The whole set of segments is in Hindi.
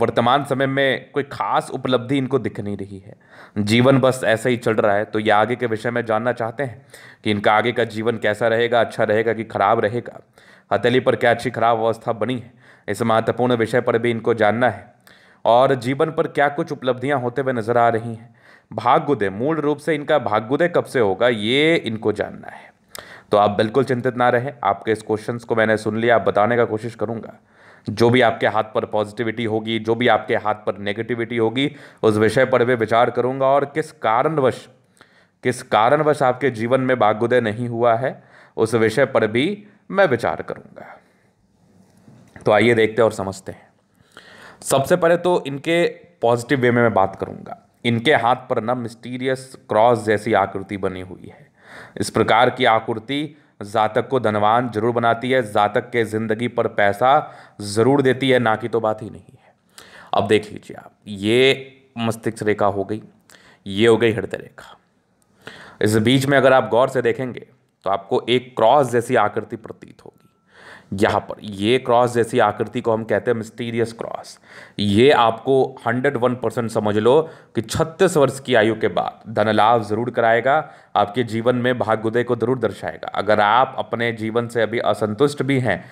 वर्तमान समय में कोई खास उपलब्धि इनको दिख नहीं रही है जीवन बस ऐसा ही चल रहा है तो ये आगे के विषय में जानना चाहते हैं कि इनका आगे का जीवन कैसा रहेगा अच्छा रहेगा कि खराब रहेगा हथेली पर क्या अच्छी खराब अवस्था बनी है इस महत्वपूर्ण विषय पर भी इनको जानना है और जीवन पर क्या कुछ उपलब्धियाँ होते हुए नजर आ रही हैं भाग्योदय मूल रूप से इनका भाग्योदय कब से होगा ये इनको जानना है तो आप बिल्कुल चिंतित ना रहें आपके इस क्वेश्चंस को मैंने सुन लिया आप बताने का कोशिश करूंगा जो भी आपके हाथ पर पॉजिटिविटी होगी जो भी आपके हाथ पर नेगेटिविटी होगी उस विषय पर भी विचार करूंगा और किस कारणवश किस कारणवश आपके जीवन में बागुदय नहीं हुआ है उस विषय पर भी मैं विचार करूंगा तो आइए देखते और समझते हैं सबसे पहले तो इनके पॉजिटिव वे में मैं बात करूंगा इनके हाथ पर ना मिस्टीरियस क्रॉस जैसी आकृति बनी हुई है इस प्रकार की आकृति जातक को धनवान जरूर बनाती है जातक के ज़िंदगी पर पैसा ज़रूर देती है ना कि तो बात ही नहीं है अब देख लीजिए आप ये मस्तिष्क रेखा हो गई ये हो गई हृदय रेखा इस बीच में अगर आप गौर से देखेंगे तो आपको एक क्रॉस जैसी आकृति प्रतीत होगी यहाँ पर ये क्रॉस जैसी आकृति को हम कहते हैं मिस्टीरियस क्रॉस ये आपको हंड्रेड वन परसेंट समझ लो कि छत्तीस वर्ष की आयु के बाद धन लाभ ज़रूर कराएगा आपके जीवन में भाग्योदय को ज़रूर दर्शाएगा अगर आप अपने जीवन से अभी असंतुष्ट भी हैं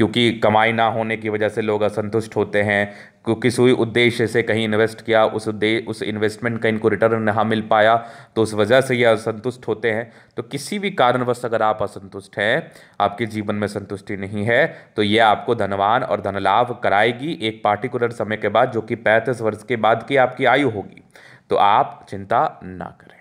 क्योंकि कमाई ना होने की वजह से लोग असंतुष्ट होते हैं क्योंकि किसी उद्देश्य से कहीं इन्वेस्ट किया उस उद्देश्य उस इन्वेस्टमेंट का इनको रिटर्न ना मिल पाया तो उस वजह से ये असंतुष्ट होते हैं तो किसी भी कारणवश अगर आप असंतुष्ट हैं आपके जीवन में संतुष्टि नहीं है तो ये आपको धनवान और धनलाभ कराएगी एक पार्टिकुलर समय के बाद जो कि पैंतीस वर्ष के बाद की आपकी आयु होगी तो आप चिंता ना करें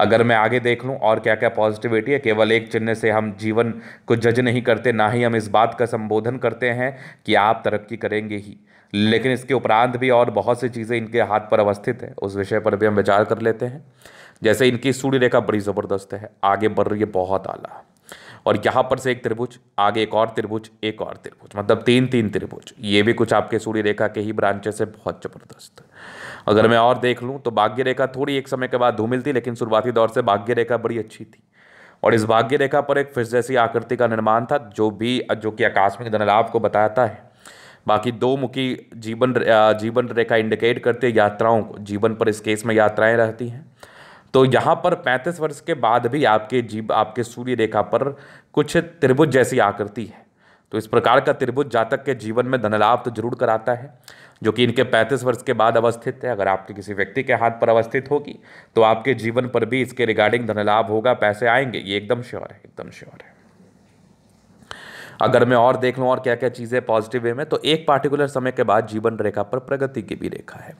अगर मैं आगे देख लूँ और क्या क्या पॉजिटिविटी है केवल एक चिन्ह से हम जीवन को जज नहीं करते ना ही हम इस बात का संबोधन करते हैं कि आप तरक्की करेंगे ही लेकिन इसके उपरांत भी और बहुत सी चीज़ें इनके हाथ पर अवस्थित है उस विषय पर भी हम विचार कर लेते हैं जैसे इनकी सूर्य रेखा बड़ी ज़बरदस्त है आगे बढ़ रही है बहुत आला और यहाँ पर से एक त्रिभुज आगे एक और त्रिभुज एक और त्रिभुज मतलब तीन तीन त्रिभुज ये भी कुछ आपके सूर्य रेखा के ही ब्रांचेस है बहुत ज़बरदस्त अगर मैं और देख लूँ तो भाग्य रेखा थोड़ी एक समय के बाद धूमिल थी लेकिन शुरुआती दौर से भाग्य रेखा बड़ी अच्छी थी और इस भाग्य रेखा पर एक फिर जैसी आकृति का निर्माण था जो भी जो कि आकस्मिक धनलाभ को बताता है बाकी दो मुखी जीवन जीवन रेखा इंडिकेट करते यात्राओं को जीवन पर इस केस में यात्राएं रहती हैं तो यहाँ पर 35 वर्ष के बाद भी आपके जीव आपके सूर्य रेखा पर कुछ त्रिभुज जैसी आकृति है तो इस प्रकार का त्रिभुज जातक के जीवन में धनलाभ तो जरूर कराता है जो कि इनके 35 वर्ष के बाद अवस्थित है अगर आपके किसी व्यक्ति के हाथ पर अवस्थित होगी तो आपके जीवन पर भी इसके रिगार्डिंग धनलाभ होगा पैसे आएंगे ये एकदम श्योर है एकदम श्योर है अगर मैं और देख लूँ और क्या क्या चीज़ें पॉजिटिव वे में तो एक पार्टिकुलर समय के बाद जीवन रेखा पर प्रगति की भी रेखा है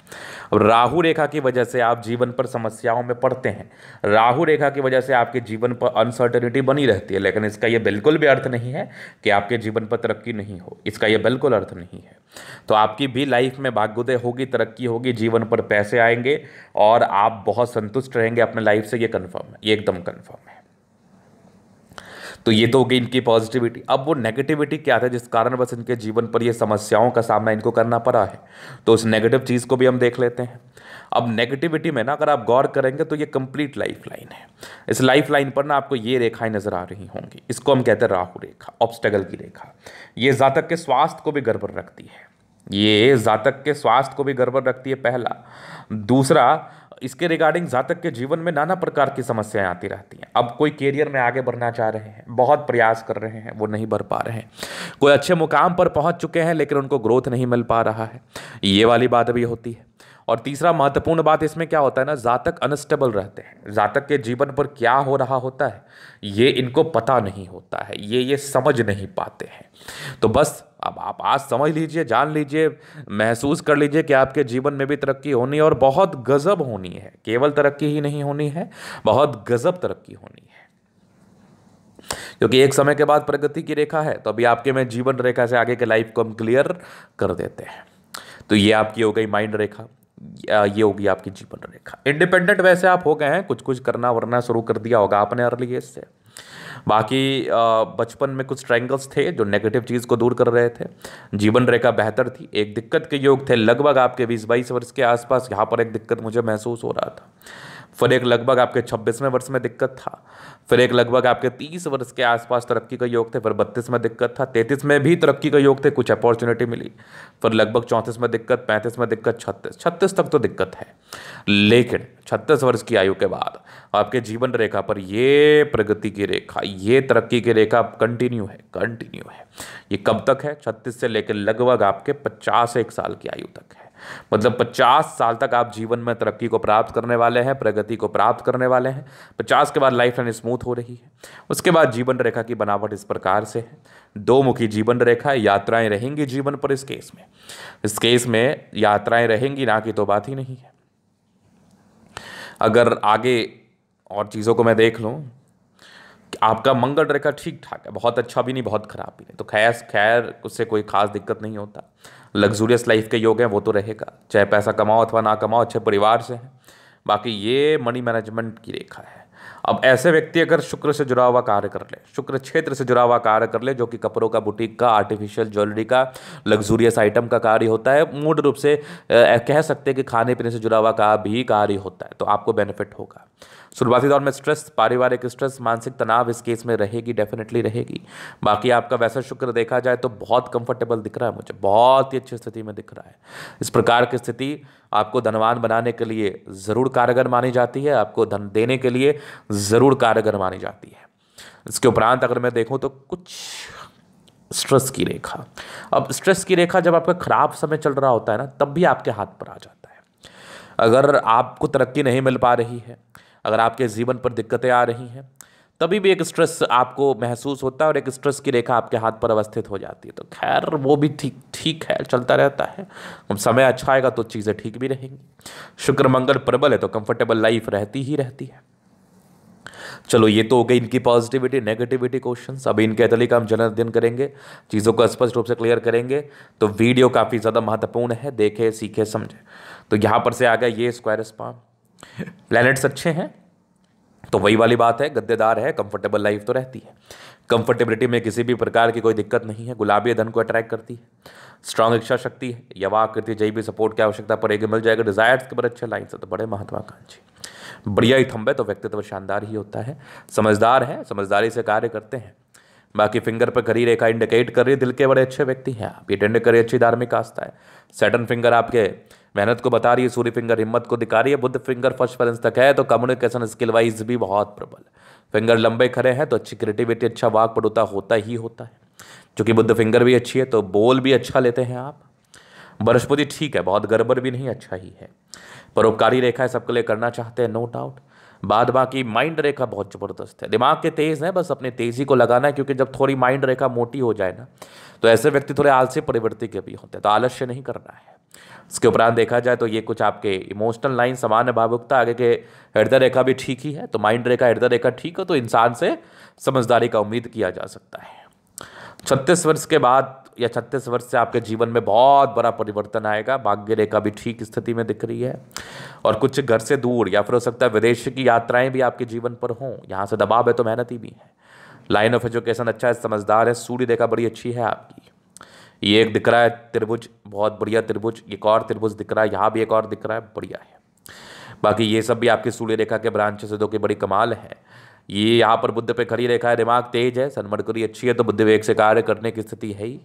अब राहु रेखा की वजह से आप जीवन पर समस्याओं में पड़ते हैं राहु रेखा की वजह से आपके जीवन पर अनसर्टेनिटी बनी रहती है लेकिन इसका यह बिल्कुल भी अर्थ नहीं है कि आपके जीवन पर तरक्की नहीं हो इसका यह बिल्कुल अर्थ नहीं है तो आपकी भी लाइफ में भाग्योदय होगी तरक्की होगी जीवन पर पैसे आएंगे और आप बहुत संतुष्ट रहेंगे अपने लाइफ से ये कन्फर्म है ये एकदम कन्फर्म है तो ये तो होगी इनकी पॉजिटिविटी अब वो नेगेटिविटी क्या था जिस कारण बस इनके जीवन पर ये समस्याओं का सामना इनको करना पड़ा है तो उस नेगेटिव चीज़ को भी हम देख लेते हैं अब नेगेटिविटी में ना अगर आप गौर करेंगे तो ये कंप्लीट लाइफ लाइन है इस लाइफ लाइन पर ना आपको ये रेखाएं नज़र आ रही होंगी इसको हम कहते हैं राहु रेखा ऑब्स्टेगल की रेखा ये जातक के स्वास्थ्य को भी गड़बड़ रखती है ये जातक के स्वास्थ्य को भी गड़बड़ रखती है पहला दूसरा इसके रिगार्डिंग जातक के जीवन में नाना प्रकार की समस्याएं आती रहती हैं अब कोई कैरियर में आगे बढ़ना चाह रहे हैं बहुत प्रयास कर रहे हैं वो नहीं बढ़ पा रहे हैं कोई अच्छे मुकाम पर पहुंच चुके हैं लेकिन उनको ग्रोथ नहीं मिल पा रहा है ये वाली बात भी होती है और तीसरा महत्वपूर्ण बात इसमें क्या होता है ना जातक अनस्टेबल रहते हैं जातक के जीवन पर क्या हो रहा होता है ये इनको पता नहीं होता है ये ये समझ नहीं पाते हैं तो बस अब आप आज समझ लीजिए जान लीजिए महसूस कर लीजिए कि आपके जीवन में भी तरक्की होनी है और बहुत गज़ब होनी है केवल तरक्की ही नहीं होनी है बहुत गज़ब तरक्की होनी है क्योंकि एक समय के बाद प्रगति की रेखा है तो अभी आपके में जीवन रेखा से आगे के लाइफ को हम क्लियर कर देते हैं तो ये आपकी हो गई माइंड रेखा ये होगी आपकी जीवन रेखा इंडिपेंडेंट वैसे आप हो गए हैं कुछ कुछ करना वरना शुरू कर दिया होगा आपने अर्ली एज से बाकी बचपन में कुछ ट्रैंगल्स थे जो नेगेटिव चीज़ को दूर कर रहे थे जीवन रेखा बेहतर थी एक दिक्कत के योग थे लगभग आपके बीस बाईस वर्ष के आसपास यहाँ पर एक दिक्कत मुझे महसूस हो रहा था फिर एक लगभग आपके छब्बीसवें वर्ष में दिक्कत था फिर एक लगभग आपके तीस वर्ष के आसपास तरक्की का योग थे फिर बत्तीस में दिक्कत था तैंतीस में भी तरक्की का योग थे कुछ अपॉर्चुनिटी मिली फिर लगभग चौंतीस में दिक्कत पैंतीस में दिक्कत छत्तीस छत्तीस तक तो दिक्कत है लेकिन छत्तीस वर्ष की आयु के बाद आपके जीवन रेखा पर ये प्रगति की रेखा ये तरक्की की रेखा कंटिन्यू है कंटिन्यू है ये कब तक है छत्तीस से लेकर लगभग आपके पचास एक साल की आयु तक है मतलब 50 साल तक आप जीवन में तरक्की को प्राप्त करने वाले हैं प्रगति को प्राप्त करने वाले हैं 50 के बाद लाइफ लाइन स्मूथ हो रही है उसके बाद जीवन रेखा की बनावट इस प्रकार से है दो मुखी जीवन रेखा यात्राएं रहेंगी जीवन पर इस केस में इस केस में यात्राएं रहेंगी ना कि तो बात ही नहीं है अगर आगे और चीज़ों को मैं देख लूँ आपका मंगल रेखा ठीक ठाक है बहुत अच्छा भी नहीं बहुत ख़राब भी नहीं तो खैर खैर उससे कोई ख़ास दिक्कत नहीं होता लग्जूरियस लाइफ के योग हैं वो तो रहेगा चाहे पैसा कमाओ अथवा ना कमाओ अच्छे परिवार से हैं बाकी ये मनी मैनेजमेंट की रेखा है अब ऐसे व्यक्ति अगर शुक्र से जुड़ा हुआ कार्य कर ले शुक्र क्षेत्र से जुड़ा हुआ कार्य कर ले जो कि कपड़ों का बुटीक का आर्टिफिशियल ज्वेलरी का लग्जूरियस आइटम का कार्य होता है मूल रूप से कह सकते हैं कि खाने पीने से जुड़ा हुआ का भी कार्य होता है तो आपको बेनिफिट होगा शुरुआती दौर में स्ट्रेस पारिवारिक स्ट्रेस मानसिक तनाव इस केस में रहेगी डेफिनेटली रहेगी बाकी आपका वैसा शुक्र देखा जाए तो बहुत कंफर्टेबल दिख रहा है मुझे बहुत ही अच्छी स्थिति में दिख रहा है इस प्रकार की स्थिति आपको धनवान बनाने के लिए ज़रूर कारगर मानी जाती है आपको धन देने के लिए ज़रूर कारगर मानी जाती है इसके उपरांत अगर मैं देखूँ तो कुछ स्ट्रेस की रेखा अब स्ट्रेस की रेखा जब आपका खराब समय चल रहा होता है ना तब भी आपके हाथ पर आ जाता है अगर आपको तरक्की नहीं मिल पा रही है अगर आपके जीवन पर दिक्कतें आ रही हैं तभी भी एक स्ट्रेस आपको महसूस होता है और एक स्ट्रेस की रेखा आपके हाथ पर अवस्थित हो जाती है तो खैर वो भी ठीक ठीक है चलता रहता है समय अच्छा आएगा तो चीज़ें ठीक भी रहेंगी शुक्र मंगल प्रबल है तो कंफर्टेबल लाइफ रहती ही रहती है चलो ये तो हो गई इनकी पॉजिटिविटी नेगेटिविटी क्वेश्चंस अभी इनके अतली का हम अध्ययन करेंगे चीज़ों को स्पष्ट रूप से क्लियर करेंगे तो वीडियो काफ़ी ज़्यादा महत्वपूर्ण है देखे सीखे समझे तो यहाँ पर से आ गया ये स्क्वायर स्पॉन्ट प्लैनेट्स अच्छे हैं तो वही वाली बात है गद्देदार है कंफर्टेबल लाइफ तो रहती है कंफर्टेबिलिटी में किसी भी प्रकार की कोई दिक्कत नहीं है गुलाबी धन को अट्रैक्ट करती है स्ट्रांग इच्छा शक्ति है यवा आकृति जय भी सपोर्ट की आवश्यकता पड़ेगी मिल जाएगा डिजायर्स के बड़े अच्छे लाइन से तो बड़े महत्वाकांक्षी बढ़िया ही थम्बे तो व्यक्तित्व शानदार ही होता है समझदार है समझदारी से कार्य करते हैं बाकी फिंगर पर करी रेखा इंडिकेट कर रही दिल के बड़े अच्छे व्यक्ति हैं आप ये टेंड करिए अच्छी धार्मिक आस्था है सेटन फिंगर आपके मेहनत को बता रही है सूर्य फिंगर हिम्मत को दिखा रही है बुद्ध फिंगर फर्स्ट प्रेजेंस तक है तो कम्युनिकेशन स्किल वाइज भी बहुत प्रबल फिंगर लंबे खड़े हैं तो अच्छी क्रिएटिविटी अच्छा वाक पड़ोता होता ही होता है चूँकि बुद्ध फिंगर भी अच्छी है तो बोल भी अच्छा लेते हैं आप बृहस्पति ठीक है बहुत गड़बड़ भी नहीं अच्छा ही है परोपकारी रेखा है सबके लिए करना चाहते हैं नो डाउट बाद बाकी माइंड रेखा बहुत ज़बरदस्त है दिमाग के तेज़ हैं बस अपने तेज़ी को लगाना है क्योंकि जब थोड़ी माइंड रेखा मोटी हो जाए ना तो ऐसे व्यक्ति थोड़े आलसी परिवर्ति के भी होते हैं तो आलस्य नहीं करना है इसके उपरांत देखा जाए तो ये कुछ आपके इमोशनल लाइन सामान्य भावुकता आगे के हृदय रेखा भी ठीक ही है तो माइंड रेखा हृदय रेखा ठीक हो तो इंसान से समझदारी का उम्मीद किया जा सकता है छत्तीस वर्ष के बाद या छत्तीस वर्ष से आपके जीवन में बहुत बड़ा परिवर्तन आएगा भाग्य रेखा भी ठीक स्थिति में दिख रही है और कुछ घर से दूर या फिर हो सकता है विदेश की यात्राएं भी आपके जीवन पर हों यहाँ से दबाव है तो मेहनत ही भी है लाइन ऑफ एजुकेशन अच्छा है समझदार है सूर्य रेखा बड़ी अच्छी है आपकी ये एक दिख रहा है त्रिभुज बहुत बढ़िया त्रिभुज एक और त्रिभुज दिख रहा है यहाँ भी एक और दिख रहा है बढ़िया है बाकी ये सब भी आपके सूर्य रेखा के ब्रांचेस है जो कि बड़ी कमाल है ये यहाँ पर बुद्ध पे खड़ी रेखा है दिमाग तेज है सनमरकुरी अच्छी है तो बुद्ध विवेक से कार्य करने की स्थिति है ही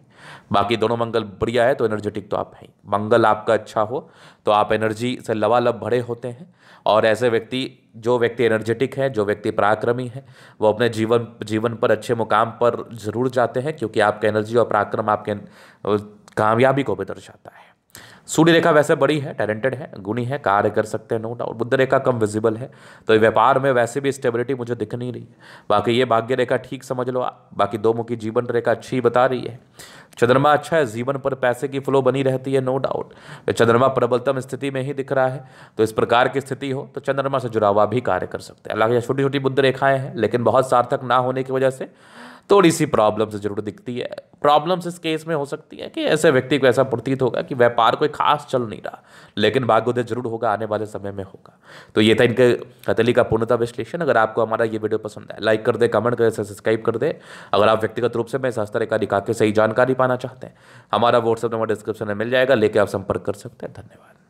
बाकी दोनों मंगल बढ़िया है तो एनर्जेटिक तो आप हैं मंगल आपका अच्छा हो तो आप एनर्जी से लवालब भरे होते हैं और ऐसे व्यक्ति जो व्यक्ति एनर्जेटिक है जो व्यक्ति पराक्रमी है वो अपने जीवन जीवन पर अच्छे मुकाम पर ज़रूर जाते हैं क्योंकि आपका एनर्जी और पराक्रम आपके कामयाबी को भी दर्शाता है सूर्य रेखा वैसे बड़ी है टैलेंटेड है गुणी है कार्य कर सकते हैं नो डाउट बुद्ध रेखा कम विजिबल है तो व्यापार में वैसे भी स्टेबिलिटी मुझे दिख नहीं रही बाकी ये भाग्य रेखा ठीक समझ लो बाकी दो मुखी जीवन रेखा अच्छी बता रही है चंद्रमा अच्छा है जीवन पर पैसे की फ्लो बनी रहती है नो तो डाउट चंद्रमा प्रबलतम स्थिति में ही दिख रहा है तो इस प्रकार की स्थिति हो तो चंद्रमा से जुड़ा हुआ भी कार्य कर सकते हैं अलग छोटी छोटी बुद्ध रेखाएं हैं लेकिन बहुत सार्थक ना होने की वजह से थोड़ी सी प्रॉब्लम्स जरूर दिखती है प्रॉब्लम्स इस केस में हो सकती है कि ऐसे व्यक्ति को ऐसा प्रतीत होगा कि व्यापार कोई खास चल नहीं रहा लेकिन भाग्योदय जरूर होगा आने वाले समय में होगा तो ये था इनके हथेली का पूर्णता विश्लेषण अगर आपको हमारा ये वीडियो पसंद है लाइक कर दे कमेंट कर सब्सक्राइब कर दे अगर आप व्यक्तिगत रूप से मैं इस तरह का निकाह के सही जानकारी पाना चाहते हैं हमारा व्हाट्सअप नंबर डिस्क्रिप्शन में मिल जाएगा लेके आप संपर्क कर सकते हैं धन्यवाद